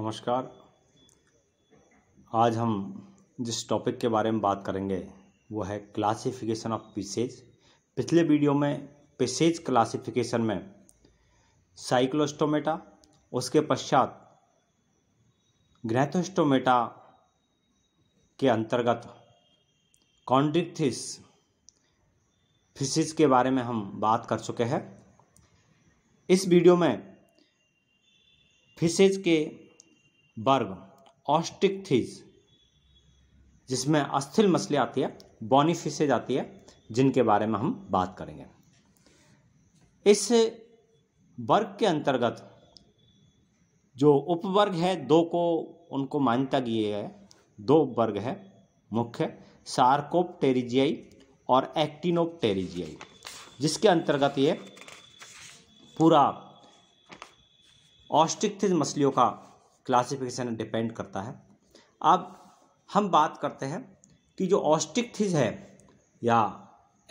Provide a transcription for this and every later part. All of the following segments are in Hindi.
नमस्कार आज हम जिस टॉपिक के बारे में बात करेंगे वो है क्लासिफिकेशन ऑफ पीसेज पिछले वीडियो में पीसेज क्लासिफिकेशन में साइक्लोस्टोमेटा उसके पश्चात ग्रैथोस्टोमेटा के अंतर्गत कॉन्डिक्थिस फिशिज के बारे में हम बात कर चुके हैं इस वीडियो में फिसेज के वर्ग थीज जिसमें अस्थिर मछली आती है बॉनी आती है जिनके बारे में हम बात करेंगे इस वर्ग के अंतर्गत जो उपवर्ग है दो को उनको मान्यता दी है दो उपवर्ग है मुख्य सार्कोप टेरिजियाई और एक्टिनोपटेरिजियाई जिसके अंतर्गत ये पूरा ऑस्टिक मछलियों का क्लासिफिकेशन डिपेंड करता है अब हम बात करते हैं कि जो ऑस्टिक थीज है या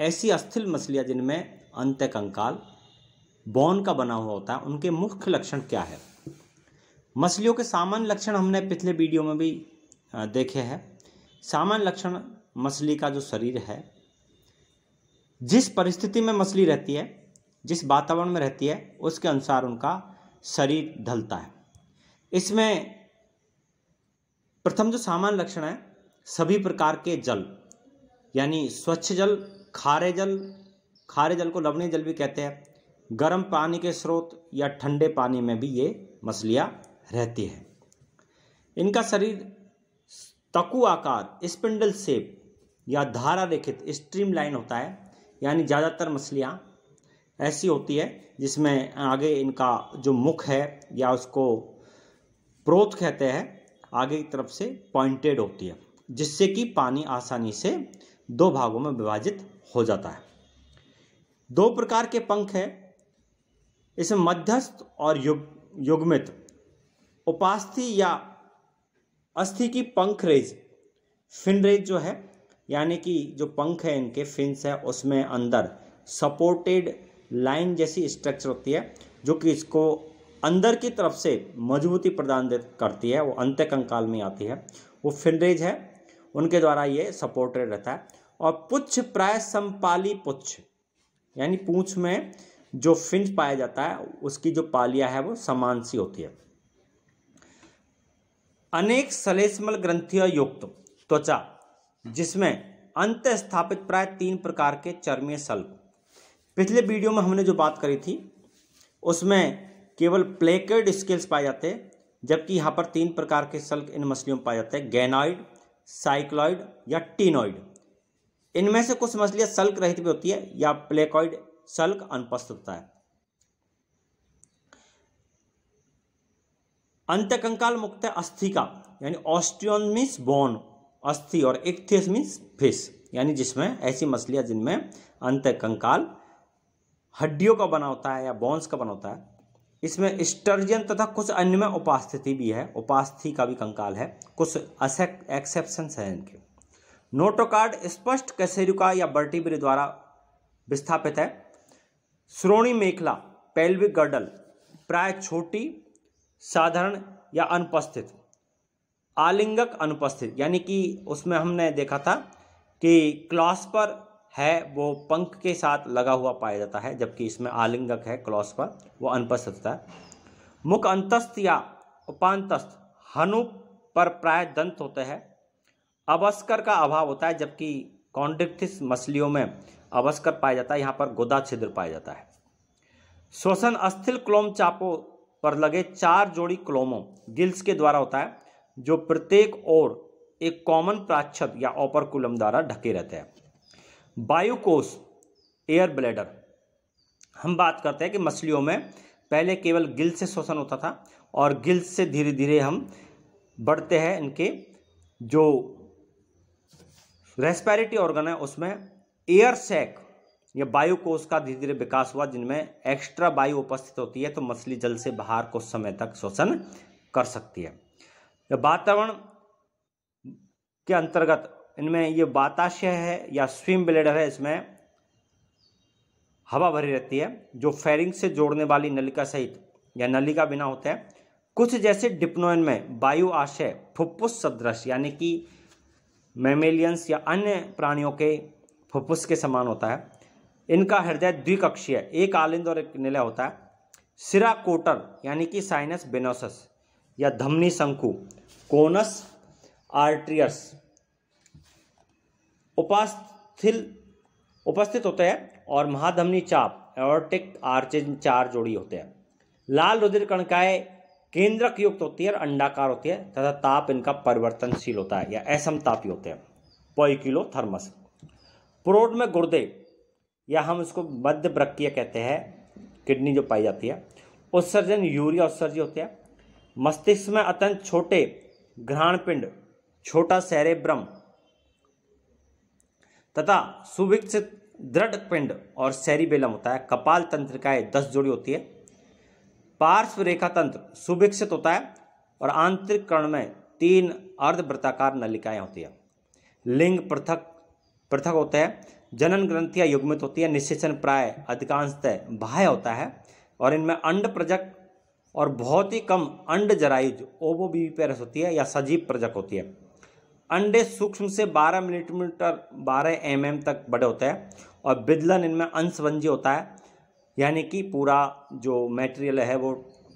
ऐसी अस्थिल मछलियाँ जिनमें अंत कंकाल बॉन का बना हुआ होता है उनके मुख्य लक्षण क्या है मछलियों के सामान्य लक्षण हमने पिछले वीडियो में भी देखे हैं सामान्य लक्षण मछली का जो शरीर है जिस परिस्थिति में मछली रहती है जिस वातावरण में रहती है उसके अनुसार उनका शरीर ढलता है इसमें प्रथम जो सामान्य लक्षण है सभी प्रकार के जल यानी स्वच्छ जल खारे जल खारे जल को लवणीय जल भी कहते हैं गर्म पानी के स्रोत या ठंडे पानी में भी ये मछलियाँ रहती हैं इनका शरीर तकु आकार स्पिंडल सेप या धारा रेखित स्ट्रीम लाइन होता है यानी ज़्यादातर मछलियाँ ऐसी होती है जिसमें आगे इनका जो मुख है या उसको प्रोत कहते हैं आगे की तरफ से पॉइंटेड होती है जिससे कि पानी आसानी से दो भागों में विभाजित हो जाता है दो प्रकार के पंख हैं इसमें मध्यस्थ और युग युग्मित उपास्थि या अस्थि की पंख रेज फिन रेज जो है यानी कि जो पंख है इनके फिन्स है उसमें अंदर सपोर्टेड लाइन जैसी स्ट्रक्चर होती है जो कि इसको अंदर की तरफ से मजबूती प्रदान करती है वो अंत्य कंकाल में आती है वो फिनरेज है उनके द्वारा ये सपोर्टेड रहता है और पुच्छ प्राय संपाली पुच्छ यानी पूछ में जो फिंच पाया जाता है उसकी जो पालिया है वो समान सी होती है अनेक सलेसमल ग्रंथियों युक्त त्वचा जिसमें अंत स्थापित प्राय तीन प्रकार के चर्मीय सल्प पिछले वीडियो में हमने जो बात करी थी उसमें केवल प्लेकेड स्केल्स पाए जाते हैं जबकि यहाँ पर तीन प्रकार के सल्क इन मछलियों में पाए जाते हैं गैनॉइड साइक्लॉइड या टीनॉइड इनमें से कुछ मछलियाँ सल्क रहित भी होती है या प्लेकॉइड सल्क अनुपस्थित होता है अंत्यकंकाल मुक्त है अस्थि का यानी ऑस्ट्रियन मीन्स बोन अस्थि और इक्थिस मीन्स फिश यानी जिसमें ऐसी मछलियाँ जिनमें अंत्यकंकाल हड्डियों का बना होता है या बोन्स का बना होता है इसमें स्टर्जन तथा कुछ अन्य में उपास्थिति भी है उपास्थि का भी कंकाल है कुछ एक्सेप्शन हैं इनके नोटोकार्ड स्पष्ट कैसेरुका या बर्टिब्र द्वारा विस्थापित है श्रोणी मेखला पेल्विक गर्डल प्राय छोटी साधारण या अनुपस्थित आलिंगक अनुपस्थित यानी कि उसमें हमने देखा था कि क्लॉस पर है वो पंख के साथ लगा हुआ पाया जाता है जबकि इसमें आलिंगक है क्लॉस पर वो अनपस्थ होता है मुख अंतस्थ या उपांतस्थ हनु पर प्राय दंत होते हैं अवस्कर का अभाव होता है जबकि कॉन्डिक्थिस मछलियों में अवस्कर पाया जाता है यहाँ पर गोदा छिद्र पाया जाता है श्वसन अस्थिल क्लोम चापों पर लगे चार जोड़ी क्लोमों गिल्स के द्वारा होता है जो प्रत्येक ओर एक कॉमन प्राच्छद या ओपरकुलम द्वारा ढके रहते हैं बायोकोस एयर ब्लैडर हम बात करते हैं कि मछलियों में पहले केवल गिल से शोषण होता था और गिल से धीरे धीरे हम बढ़ते हैं इनके जो रेस्पैरिटी ऑर्गन है उसमें एयर सैक या बायोकोस का धीरे धीरे विकास हुआ जिनमें एक्स्ट्रा वायु उपस्थित होती है तो मछली जल से बाहर कुछ समय तक शोषण कर सकती है वातावरण के अंतर्गत इनमें ये बाताशय है या स्विम ब्लेड है इसमें हवा भरी रहती है जो फेरिंग से जोड़ने वाली नलिका सहित या नलिका बिना होता है कुछ जैसे डिप्नोइन में वायु आशय फुप्फुस सदृश यानी कि मेमेलियंस या अन्य प्राणियों के फुप्फुस के समान होता है इनका हृदय द्विकक्षीय एक आलिंद और एक निलय होता है सिरा कोटर यानी कि साइनस बेनोसस या धमनी शंकु कोनस आर्ट्रियस उपास्थिल उपस्थित होते हैं और महाधमनी चाप एरोटिक आर्चे चार जोड़ी होते हैं लाल रुधिर कणकाए केंद्रक युक्त होती है और अंडाकार होती है तथा ताप इनका परिवर्तनशील होता है या असम ही होते हैं पॉइकिलो थर्मस प्रोड में गुर्दे या हम इसको मध्य ब्रक्य कहते हैं किडनी जो पाई जाती है उत्सर्जन यूरिया उत्सर्जी होते हैं मस्तिष्क में अत्यंत छोटे घ्राणपिंड छोटा सेरेब्रम तथा सुविकसित दृढ़ पिंड और सेरिबेलम होता है कपाल तंत्रिकाएं दस जोड़ी होती है पार्श्व रेखा तंत्र सुविकसित होता है और आंतरिक कर्ण में तीन अर्धवृत्ताकार नलिकाएं होती है लिंग पृथक पृथक होते हैं जनन ग्रंथियां युग्मित होती है निषेचन प्राय अधिकांशतः बाह्य होता है और इनमें अंड प्रजक और बहुत ही कम अंड जरायुज ओवोबीपी पेरस होती है या सजीव प्रजक होती है अंडे सूक्ष्म से 12 मिलीमीटर 12 एम mm तक बड़े होते हैं और बिदलन इनमें अंशवंजी होता है यानी कि पूरा जो मटेरियल है वो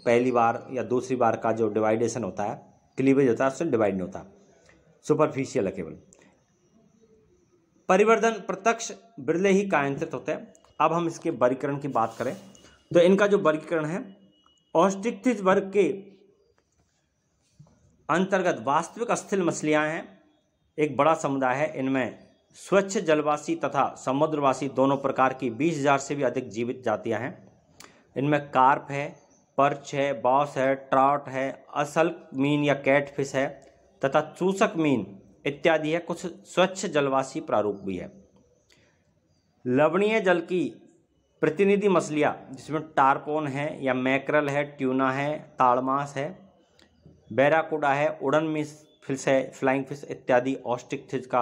पहली बार या दूसरी बार का जो डिवाइडेशन होता है क्लीवेज होता है उससे डिवाइड नहीं होता सुपरफिशियल है केवल परिवर्धन प्रत्यक्ष बिरले ही कायंत्रित होते हैं अब हम इसके वर्गीकरण की बात करें तो इनका जो वर्गीकरण है औष्टिक वर्ग के अंतर्गत वास्तविक अस्थिल मछलियाँ हैं एक बड़ा समुदाय है इनमें स्वच्छ जलवासी तथा समुद्रवासी दोनों प्रकार की 20,000 से भी अधिक जीवित जातियां हैं इनमें कार्प है पर्च है बॉस है ट्राउट है असल मीन या कैटफिश है तथा चूसक मीन इत्यादि है कुछ स्वच्छ जलवासी प्रारूप भी है लवणीय जल की प्रतिनिधि मछलियाँ जिसमें टारपोन है या मैकरल है ट्यूना है ताड़मास है बैराकुडा है उड़न मिस फिश है फ्लाइंग फिश इत्यादि ऑस्टिक फिश का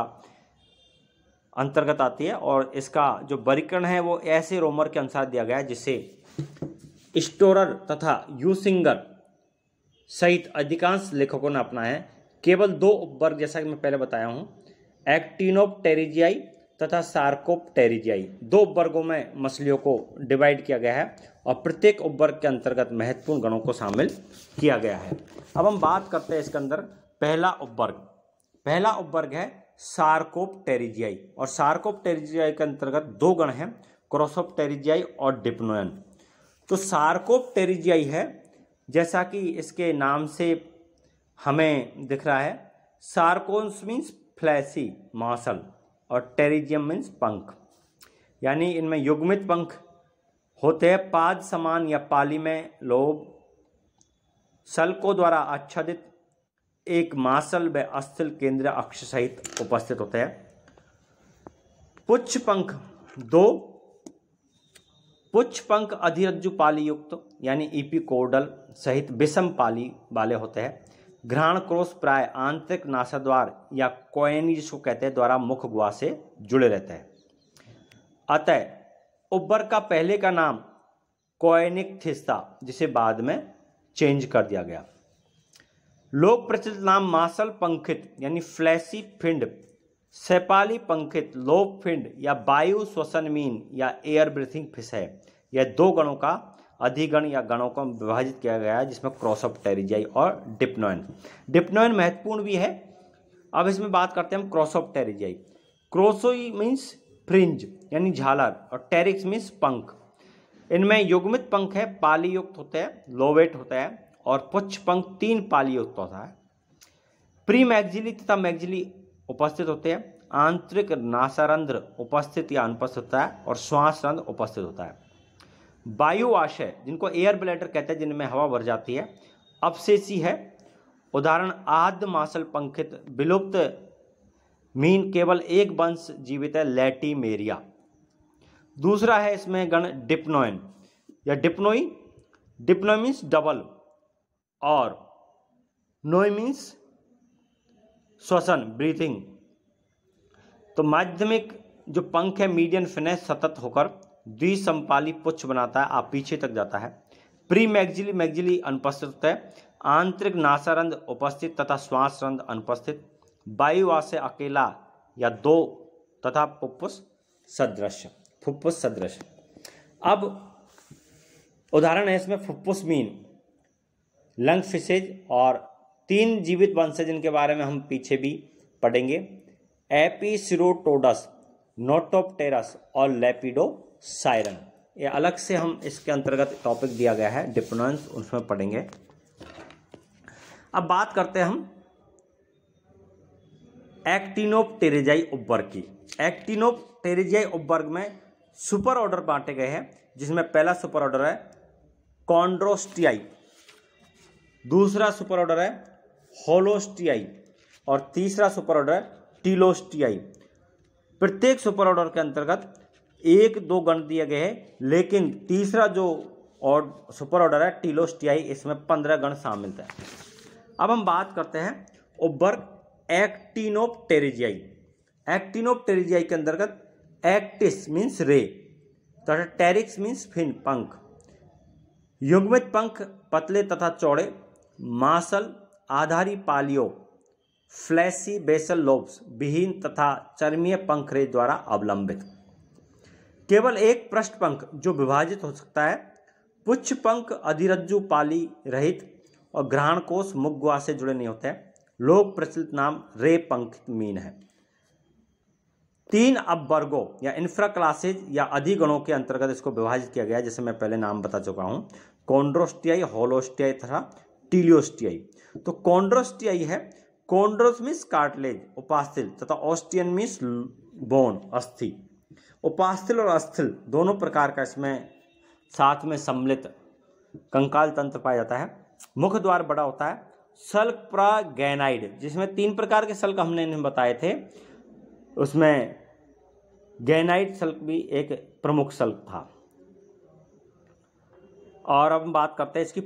अंतर्गत आती है और इसका जो वर्गीकरण है वो ऐसे रोमर के अनुसार दिया गया है जिसे स्टोरर तथा यू सिंगर सहित अधिकांश लेखकों ने अपना है केवल दो उपवर्ग जैसा कि मैं पहले बताया हूँ एक्टिनोप टेरिजियाई तथा सार्कोप टेरिजियाई दो उपवर्गों में मछलियों को डिवाइड किया गया है और प्रत्येक उपवर्ग के अंतर्गत महत्वपूर्ण गणों को शामिल किया गया है अब हम बात करते हैं इसके अंदर पहला उपवर्ग पहला उपवर्ग है सार्कोप टेरिजियाई और सार्कोप टेरिजियाई के अंतर्गत दो गण हैं क्रोसोप टेरिजियाई और डिप्नोयन तो सार्कोप टेरिजियाई है जैसा कि इसके नाम से हमें दिख रहा है सार्कोन्स मीन्स फ्लैसी मासल और टेरिजियम मीन्स पंख यानी इनमें युग्मित पंख होते हैं पाद समान या पाली में लोब सल्को द्वारा आच्छादित एक मासल व अस्थिल केंद्र अक्ष सहित उपस्थित होते हैं पुच्छ पंख दो पुच्छ पंख अधिरज्जु पाली युक्त यानी कोडल सहित विषम पाली वाले होते हैं घ्राण क्रोश प्राय आंतरिक नासाद्वार या कोयनी जिसको कहते हैं द्वारा मुख गुहा से जुड़े रहते हैं अतः उबर का पहले का नाम कोयनिक थिस्ता जिसे बाद में चेंज कर दिया गया लोक प्रचलित नाम मासल पंखित यानी फ्लैसी फिंड सेपाली पंखित लोप फिंड या वायु श्वसन मीन या एयर ब्रीथिंग फिश है यह दो गणों का अधिगण या गणों को विभाजित किया गया है जिसमें ऑफ टेरिजाई और डिप्नोइन डिप्नोइन महत्वपूर्ण भी है अब इसमें बात करते हैं हम ऑफ टेरिजाई क्रोसोई मीन्स फ्रिंज यानी झालर और टेरिक्स मीन्स पंख इनमें युग्मित पंख है पाली युक्त होते हैं लोवेट होता है और पुच्छ पंख तीन पाली होता है प्री मैगजिली तथा मैगजिली उपस्थित होते हैं आंतरिक नासारंध्र उपस्थित या अनुपस्थित होता है और श्वास रंध्र उपस्थित होता है आशय जिनको एयर ब्लैडर कहते हैं जिनमें हवा भर जाती है अवशेषी है उदाहरण आद्य मासल पंखित विलुप्त मीन केवल एक वंश जीवित है मेरिया दूसरा है इसमें गण डिप्नोइन या डिप्नोई डिप्नो मीन्स डबल और नोई मीन्स श्वसन ब्रीथिंग तो माध्यमिक जो पंख है मीडियम फिनेस सतत होकर द्विसंपाली पुच्छ बनाता है आप पीछे तक जाता है प्री मैगजिली मैगजिली अनुपस्थित है आंतरिक नासारंध उपस्थित तथा श्वास रंध अनुपस्थित वायुवास अकेला या दो तथा फुप्फुस सदृश फुप्फुस सदृश अब उदाहरण है इसमें फुप्फुस मीन लंग फिशेज और तीन जीवित वंश जिनके बारे में हम पीछे भी पढ़ेंगे एपीसिरोटोडस नोटोपटेरस और लेपिडो सायरन ये अलग से हम इसके अंतर्गत टॉपिक दिया गया है डिप्रोनस उसमें पढ़ेंगे अब बात करते हैं हम एक्टिनोपटेरेजाई उपवर्ग की एक्टिनोपटेरेजाई उपवर्ग में सुपर ऑर्डर बांटे गए हैं जिसमें पहला सुपर ऑर्डर है कॉन्ड्रोस्टियाई दूसरा सुपर ऑर्डर है होलोस्टियाई और तीसरा सुपर ऑर्डर है टीलोस्टियाई प्रत्येक सुपर ऑर्डर के अंतर्गत एक दो गण दिए गए हैं लेकिन तीसरा जो और सुपर ऑर्डर है टीलोस्टियाई इसमें पंद्रह गण शामिल है अब हम बात करते हैं ओबर एक्टिनोप टेरिजियाई एक्टिनोप टेरिजियाई के अंतर्गत एक्टिस मीन्स रे तथा टेरिक्स मीन्स फिन पंख युग्मित पंख पतले तथा चौड़े मांसल आधारी पालियो फ्लैसी बेसल लोब्स विहीन तथा चर्मीय पंखरे द्वारा अवलंबित केवल एक पृष्ठपंख जो विभाजित हो सकता है पुच्छ पंख अधिरज्जु पाली रहित और ग्रहण कोष मुग्वा से जुड़े नहीं होते लोक प्रचलित नाम रे पंख मीन है तीन अब वर्गो या इंफ्रा क्लासेज या अधिगणों के अंतर्गत इसको विभाजित किया गया जैसे मैं पहले नाम बता चुका हूँ कॉन्ड्रोस्टियाई होलोस्टियाई तथा टीलियोस्टियाई तो कॉन्ड्रोस्टियाई है कॉन्ड्रोस मीन्स कार्टलेज उपास्थिल तथा ऑस्टियन मीन्स बोन अस्थि उपास्थिल और अस्थिल दोनों प्रकार का इसमें साथ में सम्मिलित कंकाल तंत्र पाया जाता है मुख द्वार बड़ा होता है सल्क प्रागैनाइड जिसमें तीन प्रकार के सल्क हमने इन्हें बताए थे उसमें गैनाइड सल्क भी एक प्रमुख सल्क था और अब हम बात करते हैं इसकी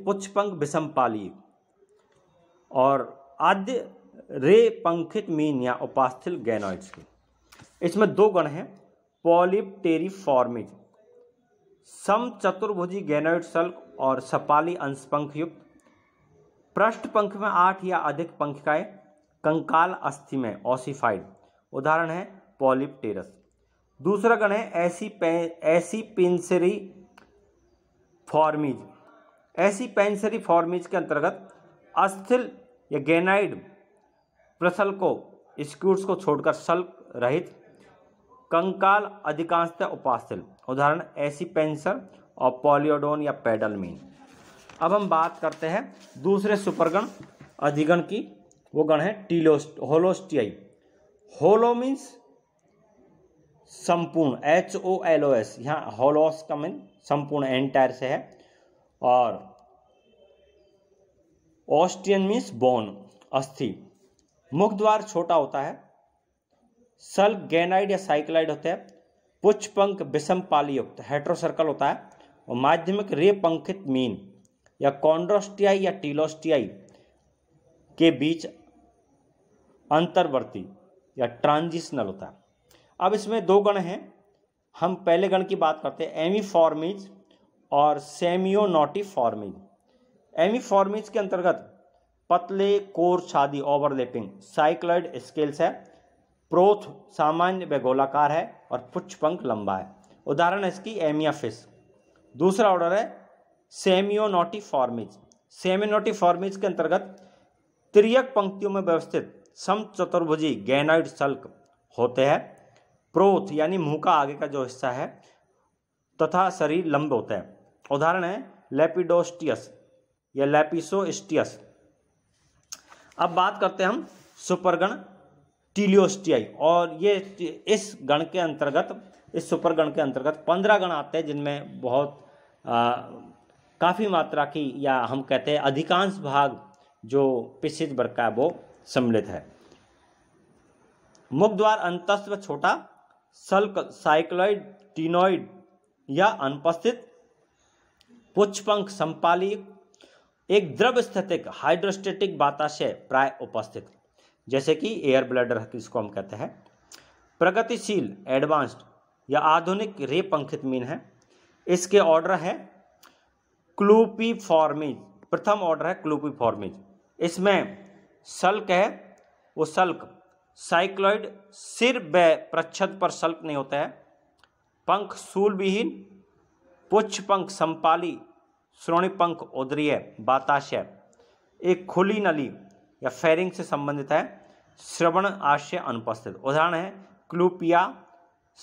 विषम पाली और आद्य रे पंखित मीन या उपास्थिल गैनॉइड्स की इसमें दो गण हैं फॉर्मिज सम चतुर्भुजी गैनॉइड सल्क और सपाली अंश युक्त पृष्ठ पंख में आठ या अधिक पंखिकाएं कंकाल अस्थि में ऑसिफाइड उदाहरण है पॉलिपटेरस दूसरा गण है ऐसी ऐसी पिंसरी फॉर्मीज ऐसी पेंसरी फॉर्मीज के अंतर्गत अस्थिल या गेनाइड प्रसल को स्क्यूट्स को छोड़कर शल्क रहित कंकाल अधिकांशतः उपास्थिल उदाहरण ऐसी पेंसर और पॉलियोडोन या पेडलमीन अब हम बात करते हैं दूसरे सुपरगण अधिगण की वो गण है टीलोस्ट होलोस्टियाई होलो मीन्स संपूर्ण H O L O S यहाँ होलोस का मीन संपूर्ण एंटायर से है और ऑस्ट्रियन मीन्स बोन अस्थि मुख द्वार छोटा होता है सल गैनाइड या साइक्लाइड होते हैं पुच्छ पंख विषम पाली युक्त हेट्रोसर्कल होता है और माध्यमिक रेपंखित मीन या कॉन्ड्रोस्टियाई या टीलोस्टियाई के बीच अंतर्वर्ती या ट्रांजिशनल होता है अब इसमें दो गण हैं हम पहले गण की बात करते हैं एमी फॉर्मिज और सेमियोनोटी फॉर्मिज एमी फॉर्मिज के अंतर्गत पतले कोर छादी ओवरलेपिंग साइक्लॉइड स्केल्स है प्रोथ सामान्य व गोलाकार है और पुच्छपंख लंबा है उदाहरण है इसकी एमिया दूसरा ऑर्डर है सेमियोनोटी फॉर्मिज सेमियोनोटी फॉर्मिज के अंतर्गत त्रियक पंक्तियों में व्यवस्थित सम चतुर्भुजी गैनॉइड सल्क होते हैं प्रोथ यानी मुंह का आगे का जो हिस्सा है तथा शरीर लंब होता है उदाहरण है लेपिडोस्टियस या लेपिसोस्टियस अब बात करते हैं हम सुपरगण टीलियोस्टियाई और ये इस गण के अंतर्गत इस सुपरगण के अंतर्गत पंद्रह गण आते हैं जिनमें बहुत काफ़ी मात्रा की या हम कहते हैं अधिकांश भाग जो पिछित वर्ग का वो सम्मिलित है मुख द्वार अंतस्व छोटा साइक्लॉइड टीनॉइड या अनुपस्थित पुष्पंख संपाली एक द्रव स्थितिक हाइड्रोस्टेटिक बाताशय प्राय उपस्थित जैसे कि एयर ब्लडर इसको हम कहते हैं प्रगतिशील एडवांस्ड या आधुनिक रे पंखित मीन है इसके ऑर्डर है क्लूपी फॉर्मिज प्रथम ऑर्डर है क्लूपी फॉर्मिज इसमें शल्क है वो शल्क साइक्लॉइड सिर व प्रच्छद पर शल्क नहीं होता है पंख सूल विहीन पुच्छ पंख संपाली श्रोणी पंख उदरीय बाताशय एक खुली नली या फेरिंग से संबंधित है श्रवण आशय अनुपस्थित उदाहरण है क्लूपिया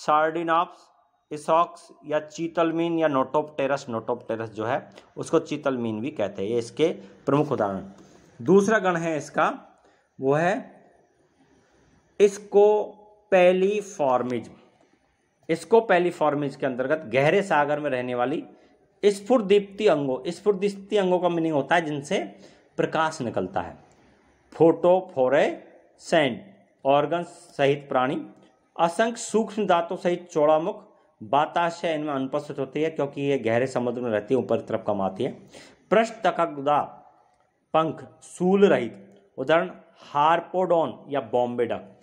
सार्डिनाप्स इसॉक्स या चीतलमीन या नोटोपटेरस नोटोपटेरस जो है उसको चीतलमीन भी कहते हैं ये इसके प्रमुख उदाहरण दूसरा गण है इसका वो है इसको पेलीफॉर्मिज इसको पेलीफॉर्मिज के अंतर्गत गहरे सागर में रहने वाली स्फुर्दीप्ति अंगों स्फुर्दीप्ति अंगों का मीनिंग होता है जिनसे प्रकाश निकलता है फोटो फोरे सेंट ऑर्गन सहित प्राणी असंख्य सूक्ष्म दांतों सहित चौड़ा मुख बाताशय इनमें अनुपस्थित होती है क्योंकि ये गहरे समुद्र में रहती है ऊपर तरफ कम आती है पृष्ठ तक पंख सूल रहित उदाहरण हार्पोडोन या बॉम्बे डक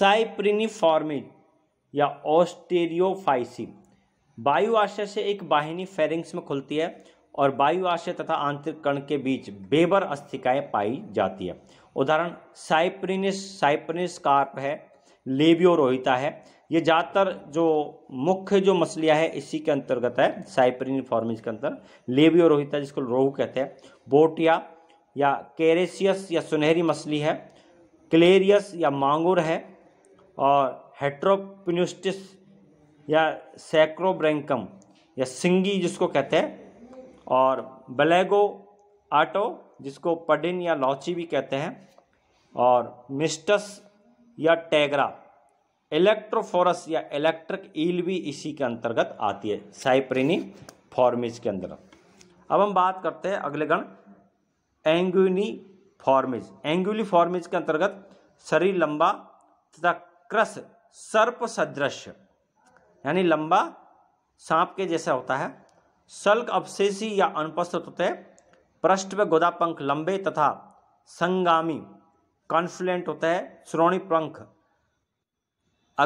साइप्रिनिफॉर्मिड या ऑस्टेरियोफाइसी वायु आशय से एक बाहिनी फेरिंग्स में खुलती है और वायु आशय तथा आंतरिक कण के बीच बेबर अस्थिकाएं पाई जाती है उदाहरण साइप्रिनिस साइप्रिनिस कार्प है लेबियो रोहिता है ये ज़्यादातर जो मुख्य जो मछलियाँ है इसी के अंतर्गत है साइप्रिन के अंतर लेबियो रोहिता जिसको रोहू कहते हैं बोटिया या कैरेसियस या सुनहरी मछली है क्लेरियस या मांगुर है और हेट्रोपिनोस्टिस या सैक्रोब्रेंकम या सिंगी जिसको कहते हैं और बलेगो आटो जिसको पडिन या लौची भी कहते हैं और मिस्टस या टैगरा इलेक्ट्रोफोरस या इलेक्ट्रिक ईल भी इसी के अंतर्गत आती है साइप्रिनी फॉर्मिज के अंदर अब हम बात करते हैं अगले गण एंगुनी फॉर्मिज एंगुली फॉर्मिज के अंतर्गत शरीर लंबा तथा क्रस सर्प सदृश यानी लंबा सांप के जैसा होता है शल्क अवशेषी या अनुपस्थित होते हैं पृष्ठ व गोदा पंख लंबे तथा संगामी कॉन्फ्लुएंट होते हैं श्रोणी पंख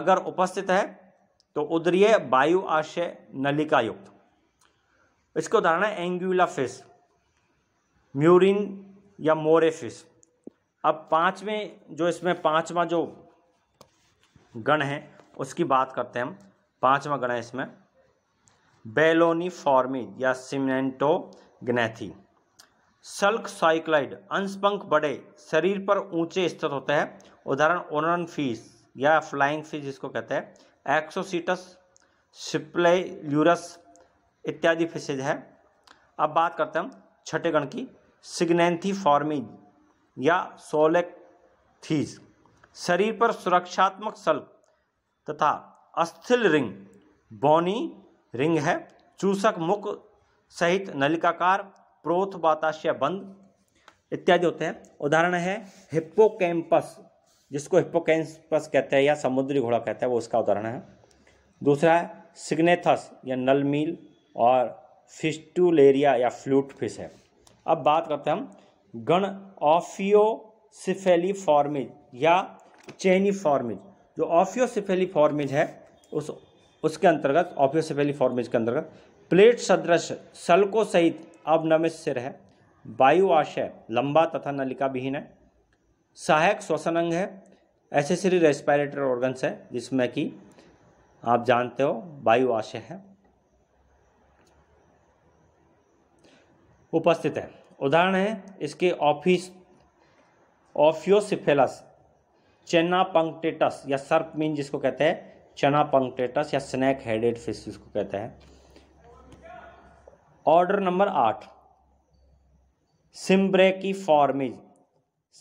अगर उपस्थित है तो उदरीय वायु आशय नलिका युक्त इसको उदाहरण है एंगुला फिश म्यूरिन या मोरे फिश अब पांचवें जो इसमें पांचवा जो गण है उसकी बात करते हैं हम पांचवा गण है इसमें बेलोनी फॉर्मी या सीमेंटो ग्नैथी सल्क साइक्लाइड अंशपंख बड़े शरीर पर ऊंचे स्थित होते हैं उदाहरण ओनरन फीस या फ्लाइंग फीस जिसको कहते हैं एक्सोसीटस सिप्लेल्यूरस इत्यादि फिशेज है अब बात करते हैं हम छठे गण की सिग्नेंथी फॉर्मी या सोलेक्थीज़ शरीर पर सुरक्षात्मक सल तथा अस्थिल रिंग बोनी रिंग है चूसक मुख सहित नलिकाकार प्रोथ बाताशय बंद इत्यादि होते हैं उदाहरण है हिप्पोकैम्पस जिसको हिप्पोकैम्पस कहते हैं या समुद्री घोड़ा कहते हैं वो उसका उदाहरण है दूसरा है सिग्नेथस या नलमील और फिस्टूलेरिया या फ्लूट फिश है अब बात करते हैं हम गण ऑफियोसिफेलीफॉर्मिज या चैनी फॉर्मेज जो ऑफियोसिफेली फॉर्मेज है उस उसके अंतर्गत ऑफियोसिफेली फॉर्मेज के अंतर्गत प्लेट सदृश सलको सहित नमित सिर है वायुआशय लंबा तथा नलिका विहीन है सहायक श्वसन अंग है एसेसरी रेस्पायरेटरी ऑर्गन्स है जिसमें कि आप जानते हो वायुआशय है उपस्थित है उदाहरण है इसके ऑफिस ऑफियोसिफेलस चना पंक्टेटस या सर्प मीन जिसको कहते हैं चना पंक्टेटस या स्नैक हेडेड फिश जिसको कहते हैं ऑर्डर नंबर आठ सिम्ब्रेकी फॉर्मिज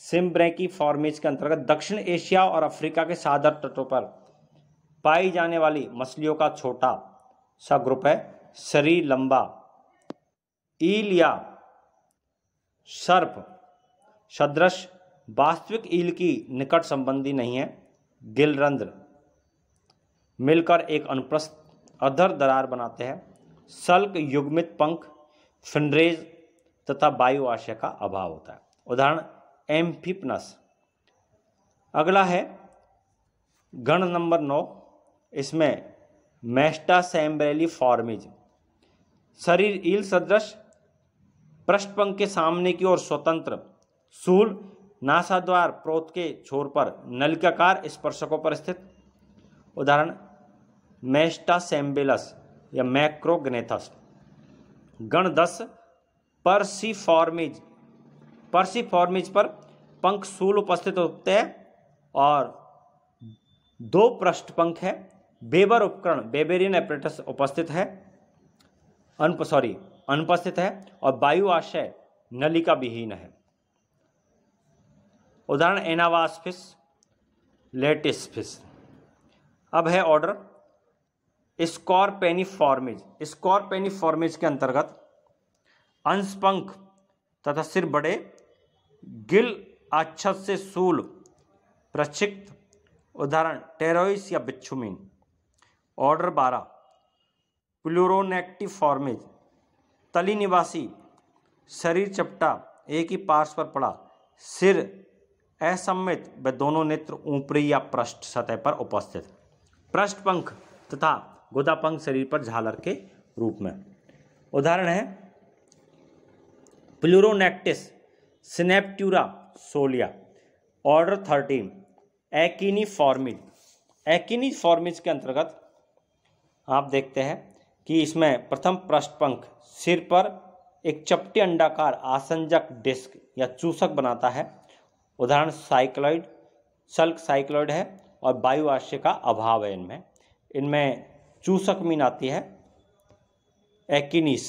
सिम्ब्रेकी फॉर्मिज के अंतर्गत दक्षिण एशिया और अफ्रीका के सादर तटों पर पाई जाने वाली मछलियों का छोटा सा ग्रुप है शरी लंबा ईल या सर्प सदृश वास्तविक ईल की निकट संबंधी नहीं है गिलरंध्र मिलकर एक अनुप्रस्थ अधर दरार बनाते हैं सल्क युग्मित पंख फिनरेज तथा वायु आशय का अभाव होता है उदाहरण एम्फिपनस अगला है गण नंबर नौ इसमें मेस्टा सैम्बरेली फॉर्मिज शरीर ईल सदृश पृष्ठपंख के सामने की ओर स्वतंत्र सूल नासाद्वार प्रोत के छोर पर नलिकाकार स्पर्शकों पर स्थित उदाहरण मेस्टासेम्बेलस या मैक्रोगनेथस गण दस परसीफॉर्मिज परसीफॉर्मिज पर पंख सूल उपस्थित होते हैं और दो पृष्ठ पंख है बेबर उपकरण बेबेरियन एपरेटस उपस्थित है अनुप सॉरी अनुपस्थित है और वायु आशय नलिका विहीन है उदाहरण एनावास फिश लेटिस फिश अब है ऑर्डर स्कॉरपेनिफॉर्मेज स्कॉरपेनिफॉर्मेज के अंतर्गत अंशपंख तथा सिर बड़े गिल अक्षत से सूल प्रक्षिप्त उदाहरण टेरोइस या बिच्छुमीन ऑर्डर बारह फॉर्मेज तली निवासी शरीर चपटा एक ही पार्श पर पड़ा सिर असम्मित व दोनों नेत्र ऊपरी या पृष्ठ सतह पर उपस्थित पृष्ठ पंख तथा गुदा पंख शरीर पर झालर के रूप में उदाहरण है प्लूरोनेक्टिस स्नेपट्यूरा सोलिया ऑर्डर थर्टीन एकिनी फॉर्मिज एकिनी फॉर्मिज के अंतर्गत आप देखते हैं कि इसमें प्रथम पृष्ठ पंख सिर पर एक चपटी अंडाकार आसंजक डिस्क या चूसक बनाता है उदाहरण साइक्लॉइड सल्क साइक्लॉइड है और वायु आश्रय का अभाव है इनमें इनमें चूसक मीन आती है Echeneis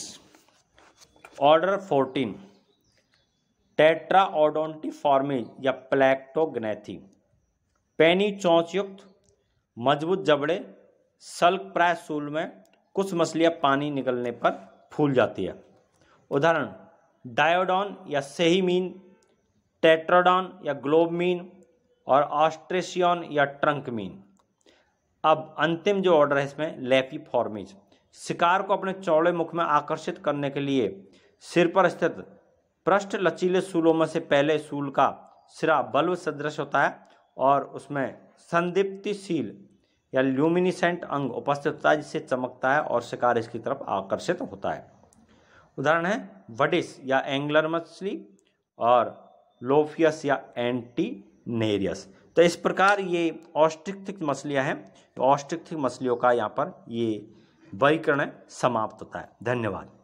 order fourteen Tetraodontiformes या प्लैक्टोग्नेथी पैनी चौंचयुक्त मजबूत जबड़े सल्क प्राय सूल में कुछ मछलियाँ पानी निकलने पर फूल जाती है उदाहरण डायोडॉन या सेहीमीन टेट्राडॉन या ग्लोबमीन और ऑस्ट्रेशियन या ट्रंकमीन अब अंतिम जो ऑर्डर है इसमें लेपी फॉर्मिज शिकार को अपने चौड़े मुख में आकर्षित करने के लिए सिर पर स्थित पृष्ठ लचीले सूलों में से पहले सूल का सिरा बल्ब सदृश होता है और उसमें संदिप्तिशील या ल्यूमिनिसेंट अंग उपस्थित होता है जिससे चमकता है और शिकार इसकी तरफ आकर्षित होता है उदाहरण है वडिस या एंगलर मछली और लोफियस या एंटी नेरियस तो इस प्रकार ये औष्टिक मछलियाँ हैं तो औष्टिक मछलियों का यहाँ पर ये वर्गीकरण समाप्त होता है धन्यवाद